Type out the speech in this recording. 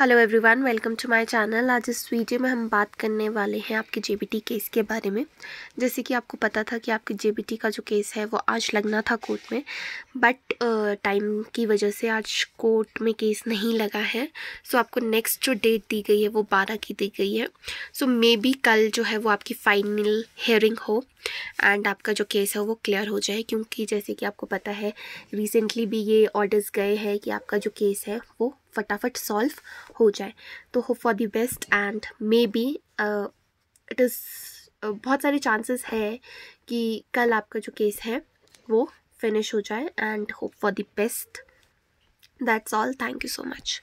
hello everyone welcome to my channel आज इस video में हम बात करने वाले हैं आपके जेबीटी केस के बारे में जैसे कि आपको पता था कि आपके जेबीटी का जो केस है वो आज लगना था कोर्ट में बट टाइम की वजह से आज कोर्ट में केस नहीं लगा है सो so, आपको नेक्स्ट जो डेट दी गई है वो बारह की दी गई है सो मे बी कल जो है वो आपकी फाइनल हेयरिंग हो एंड आपका जो केस है वो क्लियर हो जाए क्योंकि जैसे कि आपको पता है रिसेंटली भी ये ऑर्डर्स गए हैं कि आपका जो केस है वो फटाफट सॉल्व हो जाए तो hope for the best and maybe it is बहुत सारे चांसेस है कि कल आपका जो केस है वो फिनिश हो जाए and hope for the best that's all thank you so much